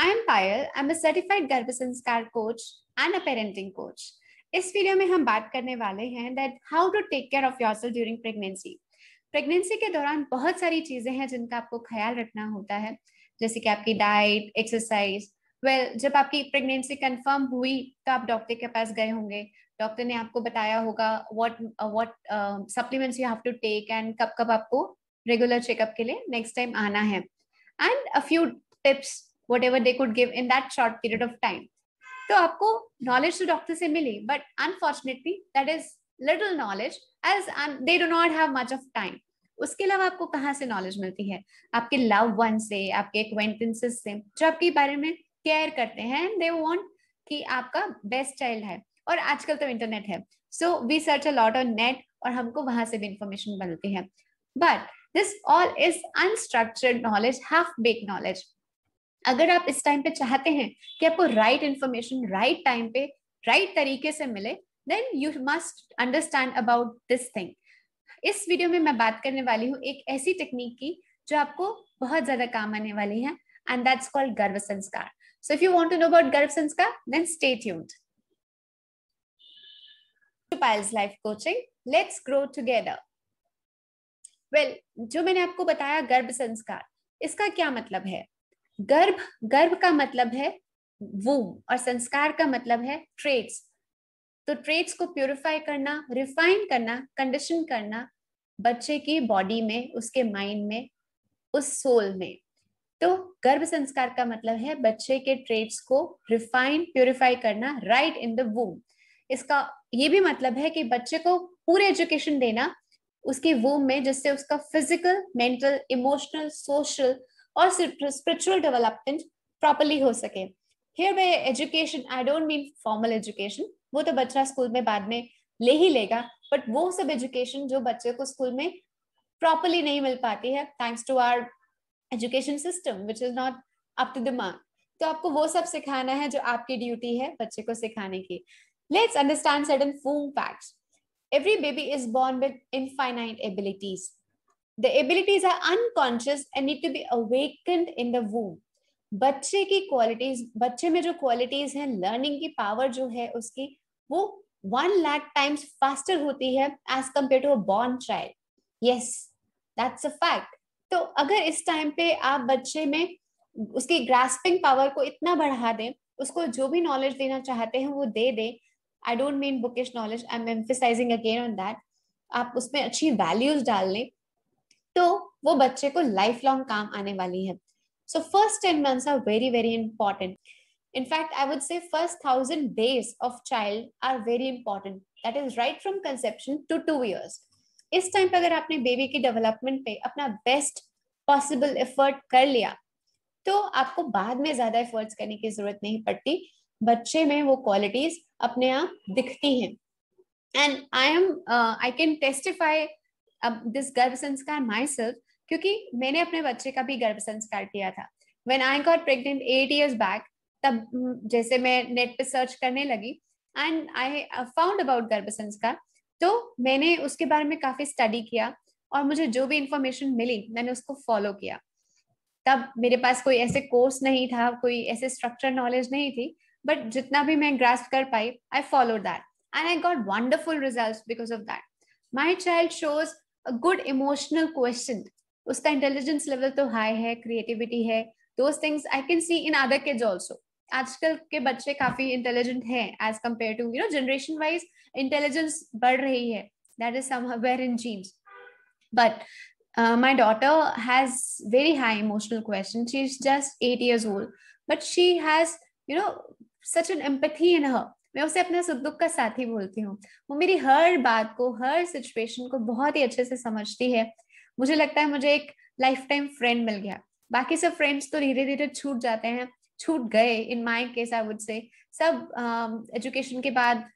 I am Payal I am a certified garbh sanskar coach and a parenting coach इस वीडियो में हम बात करने वाले हैं that how to take care of yourself during pregnancy pregnancy के दौरान बहुत सारी चीजें हैं जिनका आपको ख्याल रखना होता है जैसे कि आपकी डाइट एक्सरसाइज वेल जब आपकी प्रेगनेंसी कंफर्म हुई तो आप डॉक्टर के पास गए होंगे डॉक्टर ने आपको बताया होगा what what supplements you have to take and कब कब आपको रेगुलर चेकअप के लिए नेक्स्ट टाइम आना है and a few tips whatever they could give in that short period of time तो आपको नॉलेज तो डॉक्टर से मिली but unfortunately that is little knowledge as they do not have much of time उसके अलावा आपको कहाँ से नॉलेज मिलती है आपके लव वन से आपके एक्वेंटेंसेस से जो आपके बारे में केयर करते हैं एंड दे वॉन्ट कि आपका बेस्ट चाइल्ड है और आजकल तो इंटरनेट है so we search a lot on net और हमको वहां से भी इंफॉर्मेशन मिलती है but this all is unstructured knowledge half baked knowledge अगर आप इस टाइम पे चाहते हैं कि आपको राइट इंफॉर्मेशन राइट टाइम पे राइट right तरीके से मिले then you must understand about this thing इस वीडियो में मैं बात करने वाली हूँ एक ऐसी टेक्निक की जो आपको बहुत ज्यादा काम आने वाली है and that's called garbh sanskar so if you want to know about garbh sanskar then stay tuned Payal's life coaching let's grow together well जो मैंने आपको बताया गर्भ संस्कार इसका क्या मतलब है गर्भ गर्भ का मतलब है वूम और संस्कार का मतलब है ट्रेड्स तो ट्रेड्स को प्योरीफाई करना रिफाइन करना कंडीशन करना बच्चे की बॉडी में उसके माइंड में उस सोल में तो गर्भ संस्कार का मतलब है बच्चे के ट्रेड्स को रिफाइन प्योरीफाई करना राइट इन द वूम इसका ये भी मतलब है कि बच्चे को पूरे एजुकेशन देना उसकी वूम में जिससे उसका फिजिकल मेंटल इमोशनल सोशल और स्पिरिचुअल डेवलपमेंट प्रॉपरली हो सके here by education I don't mean formal education वो तो बच्चा स्कूल में बाद में ले ही लेगा बट वो सब एजुकेशन जो बच्चे को स्कूल में प्रॉपरली नहीं मिल पाती है thanks to our education system which is not up to the mark तो आपको वो सब सिखाना है जो आपकी ड्यूटी है बच्चे को सिखाने की let's understand certain few fact every baby is born with infinite abilities the abilities are unconscious and need to be awakened in the womb बच्चे की क्वालिटीज बच्चे में जो क्वालिटीज हैं लर्निंग की पावर जो है उसकी वो वन लैक टाइम्स फास्टर होती है as compare to a born child yes that's a fact तो अगर इस टाइम पे आप बच्चे में उसकी ग्रास्पिंग पावर को इतना बढ़ा दें उसको जो भी नॉलेज देना चाहते हैं वो दे दें I don't mean bookish knowledge I am emphasizing again on that आप उसमें अच्छी वैल्यूज डाल लें तो वो बच्चे को लाइफ लॉन्ग काम आने वाली है so first ten months are very very important in fact i would say first 1000 days of child are very important that is right from conception to 2 years इस टाइम पे अगर आपने बेबी की development पे अपना बेस्ट पॉसिबल एफर्ट कर लिया तो आपको बाद में ज्यादा एफर्ट्स करने की जरूरत नहीं पड़ती बच्चे में वो क्वालिटीज अपने आप दिखती हैं and I am I can testify this garbh sanskar my self क्योंकि मैंने अपने बच्चे का भी गर्भ संस्कार किया था when I got pregnant eight years back तब जैसे मैं नेट पे सर्च करने लगी and I found uh, about garbh sanskar तो मैंने उसके बारे में काफी स्टडी किया और मुझे जो भी इंफॉर्मेशन मिली मैंने उसको फॉलो किया तब मेरे पास कोई ऐसे कोर्स नहीं था कोई ऐसे स्ट्रक्चर नॉलेज नहीं थी बट जितना भी मैं ग्रास्प कर पाई I follow that and I got wonderful result because of that my child shows a good emotional quotient uska intelligence level to high hai creativity hai those things i can see in other kids also आजकल के बच्चे काफी intelligent हैं as compare to you know generation wise intelligence बढ़ रही है that is somewhere in genes but my daughter has very high emotional question she's just 8 years old but she has you know such an empathy in her मैं उसे अपना सुख दुख का साथी बोलती हूँ वो मेरी हर बात को हर सिचुएशन को बहुत ही अच्छे से समझती है मुझे लगता है मुझे एक लाइफ टाइम फ्रेंड मिल गया बाकी सब फ्रेंड्स तो धीरे धीरे छूट जाते हैं छूट गए इन my case I would say सब एजुकेशन uh, के बाद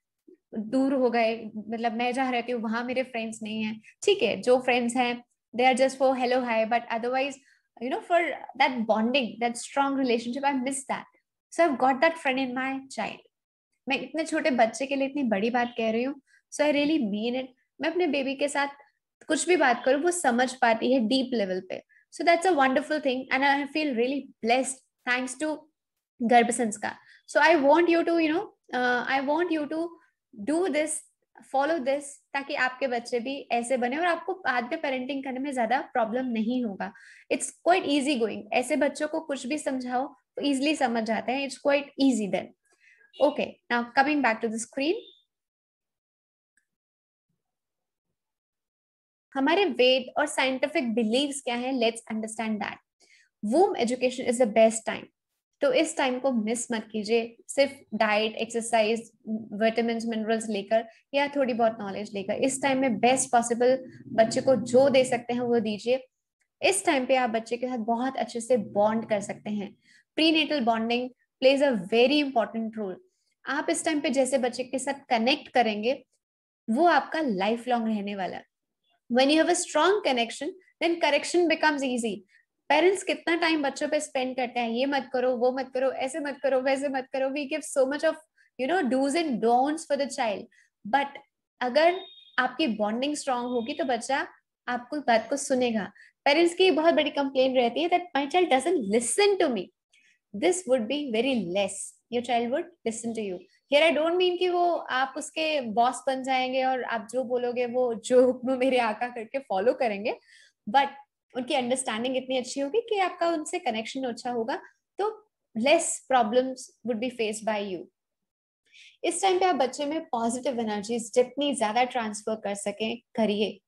दूर हो गए मतलब मैं जहाँ रहती हूँ वहां मेरे फ्रेंड्स नहीं है ठीक है जो फ्रेंड्स हैं they are just for hello hi but otherwise you know for that bonding that strong relationship I miss that so I got that friend in my child मैं इतने छोटे बच्चे के लिए इतनी बड़ी बात कह रही हूँ so I really mean it मैं अपने बेबी के साथ कुछ भी बात करूँ वो समझ पाती है डीप लेवल पे so that's a wonderful thing and I feel really blessed thanks to garbh sanskar so I want you to you know I want you to do this follow this ताकि आपके बच्चे भी ऐसे बने और आपको बाद में पेरेंटिंग करने में ज्यादा प्रॉब्लम नहीं होगा इट्स क्वाइट ईजी गोइंग ऐसे बच्चों को कुछ भी समझाओ तो ईजिली समझ जाते हैं it's quite easy then Okay, now coming back to the screen. हमारे वेद और साइंटिफिक बिलीव क्या है let's understand that womb education is the best time तो इस टाइम को मिस मत कीजिए सिर्फ डाइट एक्सरसाइज विटामिन मिनरल्स लेकर या थोड़ी बहुत नॉलेज लेकर इस टाइम में बेस्ट पॉसिबल बच्चे को जो दे सकते हैं वो दीजिए इस टाइम पे आप बच्चे के साथ बहुत अच्छे से बॉन्ड कर सकते हैं prenatal bonding plays a very important role आप इस टाइम पे जैसे बच्चे के साथ कनेक्ट करेंगे वो आपका लाइफ लॉन्ग रहने वाला when you have a strong connection then correction becomes easy parents कितना टाइम बच्चों पे स्पेंड करते हैं ये मत करो वो मत करो ऐसे मत करो वैसे मत करो we give so much of you know do's and don'ts for the child but अगर आपकी बॉन्डिंग स्ट्रांग होगी तो बच्चा आपको बात को सुनेगा पेरेंट्स की बहुत बड़ी कंप्लेन रहती है that my child doesn't listen to me this would be very less your child would listen to you here I don't mean कि वो आप उसके बॉस बन जाएंगे और आप जो बोलोगे वो जो हुक्म मेरे आका करके फॉलो करेंगे बट उनकी अंडरस्टैंडिंग इतनी अच्छी होगी कि आपका उनसे कनेक्शन अच्छा होगा तो less problems would be face by you इस टाइम पे आप बच्चे में पॉजिटिव एनर्जीज जितनी ज्यादा ट्रांसफर कर सकें करिए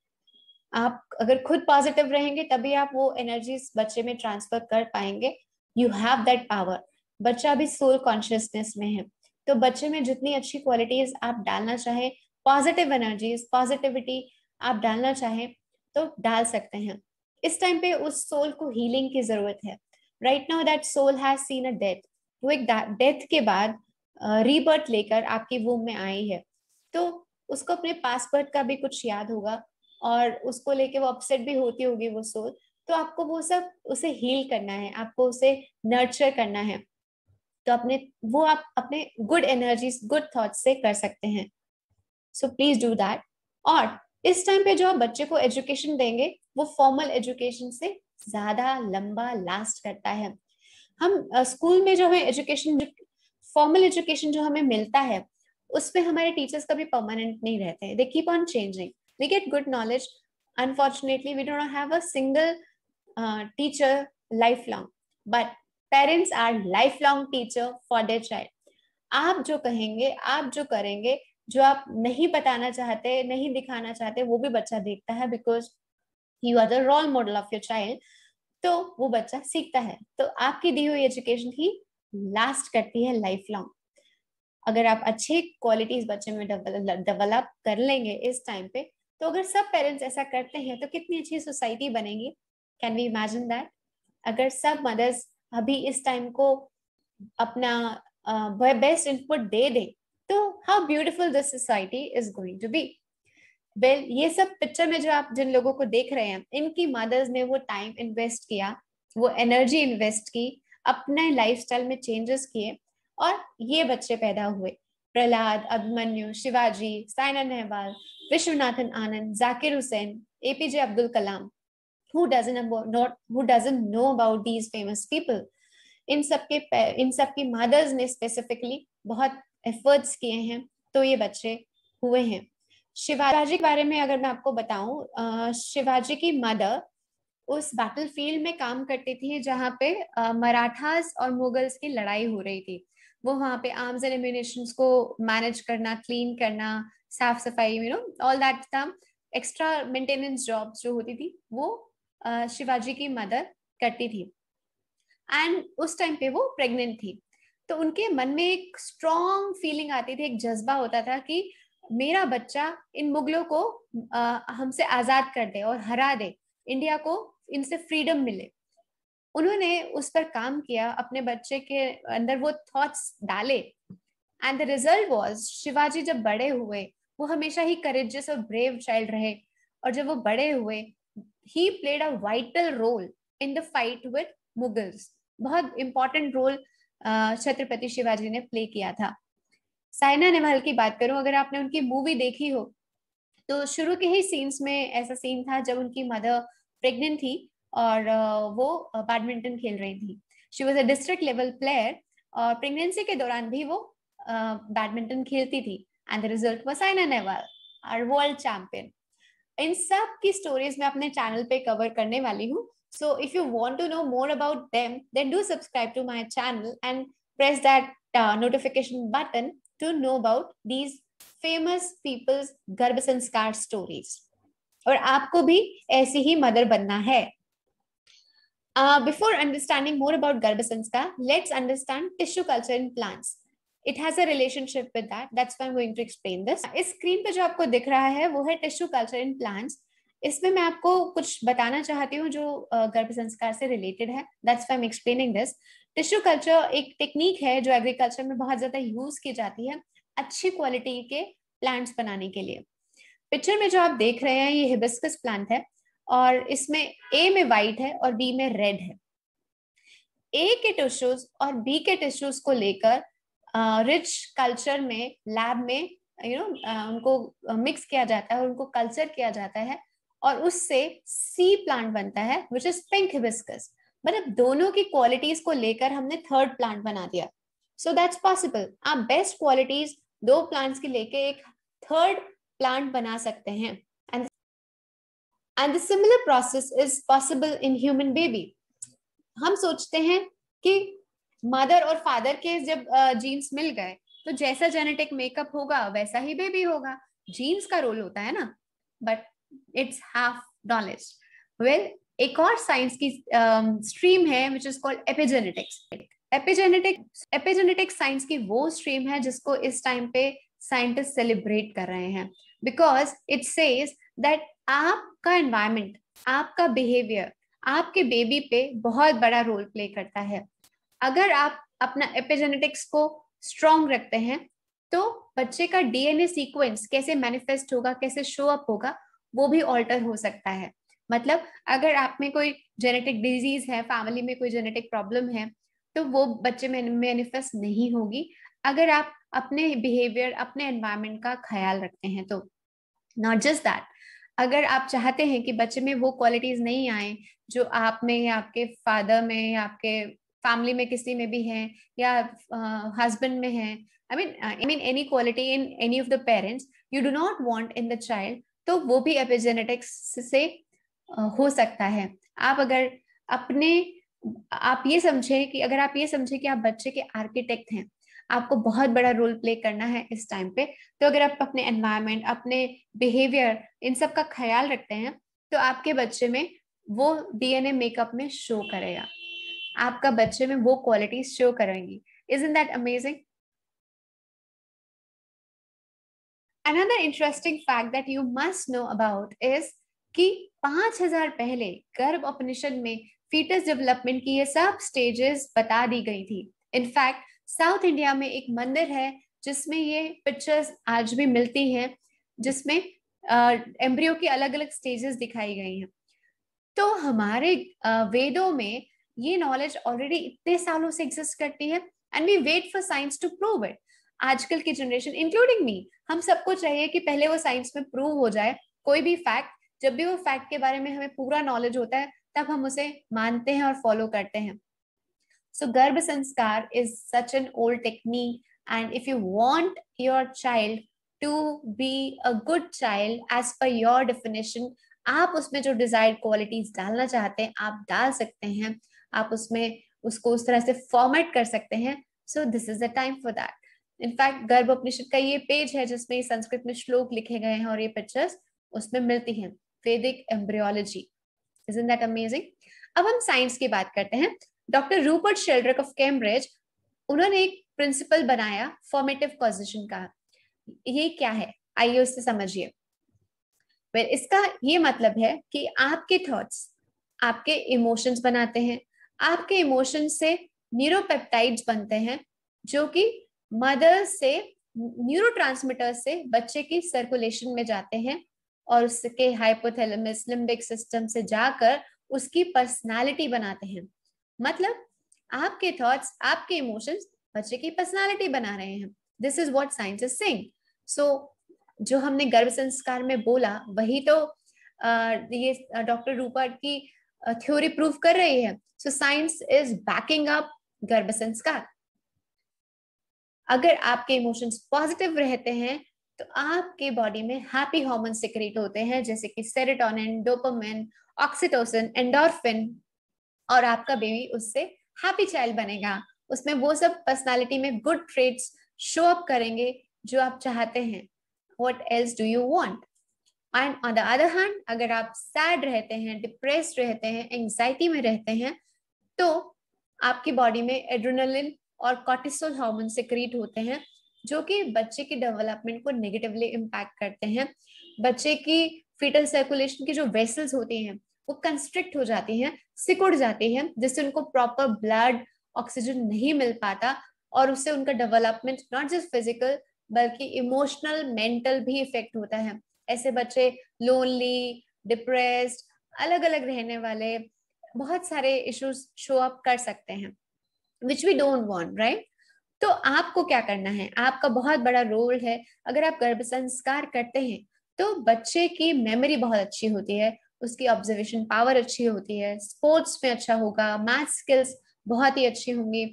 आप अगर खुद पॉजिटिव रहेंगे तभी आप वो एनर्जीज बच्चे में ट्रांसफर कर पाएंगे यू हैव दैट पावर बच्चा भी सोल कॉन्शियसनेस में है तो बच्चे में जितनी अच्छी क्वालिटीज आप डालना चाहे पॉजिटिव एनर्जीज पॉजिटिविटी आप डालना चाहे तो डाल सकते हैं इस टाइम पे उस सोल को हीलिंग की जरूरत है right now that soul has seen a death वो एक डेथ के बाद रीबर्थ लेकर आपकी वूम में आई है तो उसको अपने पासवर्ड का भी कुछ याद होगा और उसको लेके वो अपसेट भी होती होगी वो सोल तो आपको वो सब उसे हील करना है आपको उसे नर्चर करना है तो अपने वो आप अपने गुड एनर्जी गुड थॉट्स से कर सकते हैं सो प्लीज डू दैट और इस टाइम पे जो आप बच्चे को एजुकेशन देंगे वो फॉर्मल एजुकेशन से ज्यादा लंबा लास्ट करता है हम स्कूल uh, में जो है एजुकेशन फॉर्मल एजुकेशन जो हमें मिलता है उसमें हमारे टीचर्स कभी परमानेंट नहीं रहते हैं they keep on changing we get good knowledge unfortunately we don't have a single teacher life long but parents are life long teacher for their child आप जो कहेंगे आप जो करेंगे जो आप नहीं बताना चाहते नहीं दिखाना चाहते वो भी बच्चा देखता है because you are the role model of your child तो वो बच्चा सीखता है तो आपकी दी हुई एजुकेशन ही लास्ट करती है लाइफ लॉन्ग अगर आप अच्छे क्वालिटीज बच्चे में डेवलप कर लेंगे इस टाइम पे तो अगर सब पेरेंट्स ऐसा करते हैं तो कितनी अच्छी सोसाइटी बनेगी कैन वी इमेजिन दैट अगर सब मदर्स अभी इस टाइम को अपना बेस्ट इनपुट दे दे तो how beautiful this society is going to be well ये सब पिक्चर में जो आप जिन लोगों को देख रहे हैं इनकी मदर्स ने वो टाइम इन्वेस्ट किया वो एनर्जी इन्वेस्ट की अपने लाइफस्टाइल में चेंजेस किए और ये बच्चे पैदा हुए Prahlad Abhimanyu Shivaji Saina Nehwal Viswanathan Anand Zakir Hussain APJ Abdul Kalam who doesn't know not who doesn't know about these famous people इन सबके इन सबकी मदर्स ने स्पेसिफिकली बहुत एफर्ट्स किए हैं तो ये बच्चे हुए हैं शिवाजी के बारे में अगर मैं आपको बताऊं शिवाजी की मदर उस बैटलफील्ड में काम करती थी जहाँ पे मराठास और मुगल्स की लड़ाई हो रही थी वो वहाँ पे आर्म्स एंड एम्यूनिशन को मैनेज करना क्लीन करना साफ सफाई यू नो ऑल दैट था एक्स्ट्रा मेंटेनेंस जॉब्स जो होती थी वो शिवाजी की मदर करती थी एंड उस टाइम पे वो प्रेग्नेंट थी तो उनके मन में एक स्ट्रॉन्ग फीलिंग आती थी एक जज्बा होता था कि मेरा बच्चा इन मुगलों को हमसे आजाद कर दे और हरा दे इंडिया को इनसे फ्रीडम मिले उन्होंने उस पर काम किया अपने बच्चे के अंदर वो थॉट्स डाले and the result was Shivaji जब बड़े हुए वो हमेशा ही करेजियस और ब्रेव चाइल्ड रहे और जब वो बड़े हुए he played a vital role in the fight with Mughals बहुत important role uh, Chhatrapati Shivaji ने प्ले किया था साइना नेहवाल की बात करूं अगर आपने उनकी मूवी देखी हो तो शुरू के ही सीन्स में ऐसा सीन था जब उनकी मदर प्रेग्नेंट थी और uh, वो बैडमिंटन uh, खेल रही थी she was a district level player और प्रेगनेंसी के दौरान भी वो बैडमिंटन खेलती थी एंड द रिजल्ट वो Saina Nehwal are world champion इन सब की स्टोरीज मैं अपने चैनल पे कवर करने वाली हूँ so if you want to know more about them then do subscribe to my channel and press that notification button to know about these famous peoples garbh sanskar stories और आपको भी ऐसी ही मदर बनना है before understanding more about garbh sanskar let's understand tissue culture in plants it has a relationship with that that's I am going to explain this इस screen पे जो आपको दिख रहा है वो है टिश्यू कल्चर इन प्लांट्स इसमें मैं आपको कुछ बताना चाहती हूँ जो गर्भ संस्कार से रिलेटेड है that's I am explaining this tissue culture एक टेक्निक है जो एग्रीकल्चर में बहुत ज्यादा यूज की जाती है अच्छी क्वालिटी के प्लांट्स बनाने के लिए पिक्चर में जो आप देख रहे हैं ये हिबिस्कस प्लांट है और इसमें ए में व्हाइट है और बी में रेड है ए के टिश्यूज और बी के टिश्यूज को लेकर रिच कल्चर में लैब में यू नो उनको मिक्स किया जाता है उनको कल्चर किया जाता है और उससे सी प्लांट बनता है विच इज पिंक हिबिस्कस मतलब दोनों की क्वालिटीज को लेकर हमने थर्ड प्लांट बना दिया सो दैट्स पॉसिबल आप बेस्ट क्वालिटीज दो प्लांट्स की लेके एक थर्ड प्लांट बना सकते हैं and and similar process is possible in human baby हम सोचते हैं कि मदर और फादर के जब जीन्स मिल गए तो जैसा जेनेटिक मेकअप होगा वैसा ही बेबी होगा जीन्स का रोल होता है ना but it's half knowledge well एक और साइंस की स्ट्रीम um, uh, है which is called epigenetics epigenetics epigenetic science की वो स्ट्रीम है जिसको इस टाइम पे साइंटिस्ट सेलिब्रेट कर रहे हैं बिकॉज इट सेज दैट आपका एनवायरमेंट आपका बिहेवियर आपके बेबी पे बहुत बड़ा रोल प्ले करता है अगर आप अपना एपिजेनेटिक्स को स्ट्रॉन्ग रखते हैं तो बच्चे का डीएनए सीक्वेंस कैसे मैनिफेस्ट होगा कैसे शो अप होगा वो भी ऑल्टर हो सकता है मतलब अगर आप में कोई जेनेटिक डिजीज है फैमिली में कोई जेनेटिक प्रॉब्लम है तो वो बच्चे में मैनिफेस्ट नहीं होगी अगर आप अपने बिहेवियर अपने एनवायरमेंट का ख्याल रखते हैं तो नॉट जस्ट दैट अगर आप चाहते हैं कि बच्चे में वो क्वालिटीज नहीं आए जो आप में या आपके फादर में या आपके फैमिली में किसी में भी है या हस्बैंड में है I mean I mean any quality in any of the parents you do not want in the child तो वो भी एपिजेनेटिक्स से हो सकता है आप अगर अपने आप ये समझें कि अगर आप ये समझें कि आप बच्चे के आर्किटेक्ट हैं आपको बहुत बड़ा रोल प्ले करना है इस टाइम पे तो अगर आप अपने एनवायरमेंट अपने बिहेवियर इन सब का ख्याल रखते हैं तो आपके बच्चे में वो डीएनए मेकअप में शो करेगा आपका बच्चे में वो क्वालिटी शो करेंगी is in that amazing another interesting fact that you must know about is कि 5000 पहले गर्भ उपनिषद में फीटस डेवलपमेंट की ये सब स्टेजेस बता दी गई थी इनफैक्ट साउथ इंडिया में एक मंदिर है जिसमें ये पिक्चर्स आज भी मिलती हैं जिसमें एम्ब्रियो की अलग अलग स्टेजेस दिखाई गई हैं तो हमारे वेदों में ये नॉलेज ऑलरेडी इतने सालों से एग्जिस्ट करती है and we wait for science to prove it आजकल की जनरेशन इंक्लूडिंग मी हम सबको चाहिए कि पहले वो साइंस में प्रूव हो जाए कोई भी फैक्ट जब भी वो फैक्ट के बारे में हमें पूरा नॉलेज होता है तब हम उसे मानते हैं और फॉलो करते हैं so garbh sanskar is such an old technique and if you want your child to be a good child as per your definition आप उसमें जो डिजायर्ड क्वालिटीज डालना चाहते हैं आप डाल सकते हैं आप उसमें उसको उस तरह से फॉर्मेट कर सकते हैं so this is the time for that in fact Garbh Upanishad का ये पेज है जिसमें संस्कृत में श्लोक लिखे गए हैं और ये पिक्चर्स उसमें मिलती हैं Vedic embryology is in that amazing अब हम साइंस की बात करते हैं doctor Rupert Sheldrake of Cambridge उन्होंने एक प्रिंसिपल बनाया फॉर्मेटिव कॉजिशन का ये क्या है आइए उससे समझिए इसका ये मतलब है कि आपके थॉट्स आपके इमोशंस बनाते हैं आपके इमोशन से न्यूरोपेप्टाइड्स बनते हैं जो कि मदर से न्यूरो से बच्चे की सर्कुलेशन में जाते हैं और उसके हाइपोथैलेमस लिम्बिक सिस्टम से जाकर उसकी पर्सनालिटी बनाते हैं मतलब आपके थॉट्स आपके इमोशंस बच्चे की पर्सनालिटी बना रहे हैं this is what science is saying so जो हमने गर्भ संस्कार में बोला वही तो आ, ये डॉक्टर रूपर्ट की थ्योरी प्रूव कर रही है so science is backing up garbh sanskar अगर आपके इमोशंस पॉजिटिव रहते हैं तो आपके बॉडी में हैप्पी हॉर्मोन सिक्रेट होते हैं जैसे कि सेरेटोनिन डोपामिन ऑक्सीटोसिन एंडोरफिन और आपका बेबी उससे हैप्पी चाइल्ड बनेगा उसमें वो सब पर्सनालिटी में गुड ट्रेड्स शो अप करेंगे जो आप चाहते हैं what else do you want and on the other hand अगर आप सैड रहते हैं डिप्रेस रहते हैं एंग्जाइटी में रहते हैं तो आपकी बॉडी में एड्रोनलिन और कॉर्टिसोल हार्मोन सिक्रीट होते हैं जो कि बच्चे की डेवलपमेंट को नेगेटिवली इम्पैक्ट करते हैं बच्चे की फीटल सर्कुलेशन की जो वेसल्स होती हैं वो कंस्ट्रिक्ट हो जाती हैं सिकुड़ जाती हैं जिससे उनको प्रॉपर ब्लड ऑक्सीजन नहीं मिल पाता और उससे उनका डेवलपमेंट नॉट जस्ट फिजिकल बल्कि इमोशनल मेंटल भी इफेक्ट होता है ऐसे बच्चे लोनली डिप्रेस्ड अलग अलग रहने वाले बहुत सारे इश्यूज शो अप कर सकते हैं which we don't want right तो आपको क्या करना है आपका बहुत बड़ा रोल है अगर आप गर्भ संस्कार करते हैं तो बच्चे की मेमोरी बहुत अच्छी होती है उसकी ऑब्जर्वेशन पावर अच्छी होती है स्पोर्ट्स में अच्छा होगा मैथ स्किल्स बहुत ही अच्छी होंगी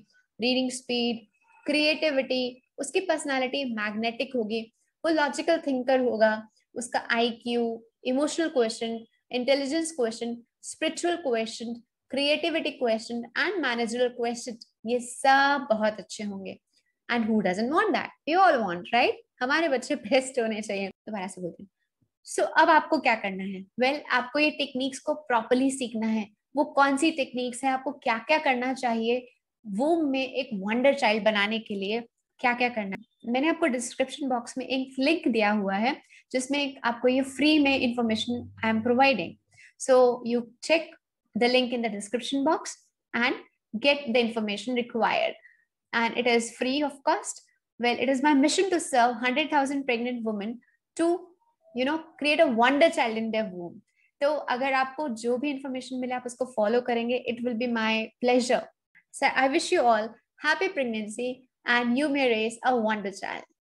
रीडिंग स्पीड क्रिएटिविटी उसकी पर्सनालिटी मैग्नेटिक होगी वो लॉजिकल थिंकर होगा उसका IQ emotional question intelligence question spiritual question creativity question and managerial question ये सब बहुत अच्छे होंगे and who doesn't want that you all want right हमारे बच्चे बेस्ट होने चाहिए दोबारा से बोलते हैं सो so, अब आपको क्या करना है वेल well, आपको ये टेक्निक्स को प्रॉपरली सीखना है वो कौन सी टेक्निक्स है आपको क्या क्या करना चाहिए वो में एक वंडर चाइल्ड बनाने के लिए क्या क्या करना है मैंने आपको डिस्क्रिप्शन बॉक्स में एक लिंक दिया हुआ है जिसमें आपको ये फ्री में information I am providing So you check the link in the description box and get the information required. And it is free of cost. Well, it is my mission to serve 100,000 pregnant women to, you know, create a wonder child in their womb. So अगर आपको जो information follow मिले आप उसको follow करेंगे it will be my pleasure so I wish you all happy pregnancy and you may race